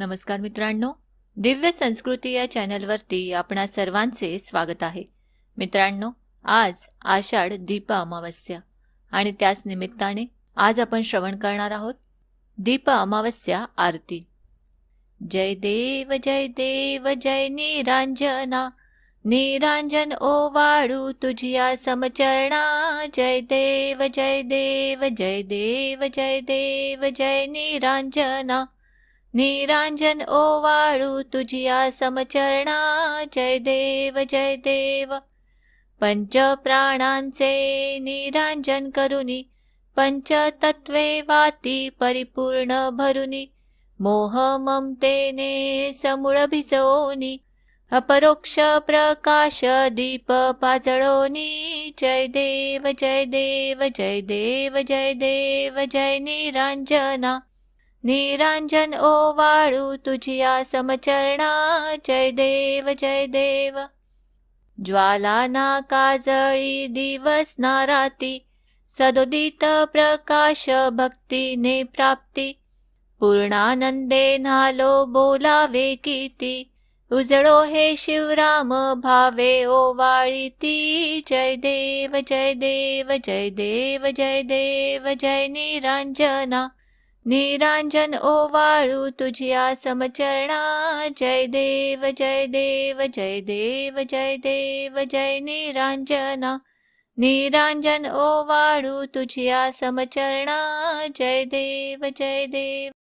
नमस्कार मित्रांनो दिव्य संस्कृती या चॅनलवरती आपणा सर्वांचे स्वागत आहे मित्रांनो आज आषाढ दीप अमावस्या आणि त्याच निमित्ताने आज आपण श्रवण करणार आहोत दीप अमावस्या आरती जय देव जय देव जय निरांजना निरांजन ओ वाळू तुझिया समचरणा जय देव जय देव जय देव जय देव जय निरांजना निरांजन ओवाळू तुझिया समचरणा जय देव जय देव पंच प्राणांचे निरांजन करुनी पंच तत्वे वाती परिपूर्ण भरुनी मोह ममतेने समूळ अपरोक्ष प्रकाश दीप पाजळोनी जय देव जय देव जय देव जय देव जय निरांजना निरांजन ओवाळू तुझिया समचरणा जय देव जय देव ज्वाला ना काजळी दिवस ना राती सदोदित प्रकाश भक्तीने प्राप्ती पूर्णानंदे नालो बोलावे किती उजळो हे शिवराम भावे ओवाळीती जय देव जय देव जय देव जय देव जय निरांजना निरांजन ओवाळू तुझ्या समचरणा जय देव जय देव जय देव जय देव जय निरांजना निरांजन ओवाळू तुझ्या समचरणा जय देव जय देव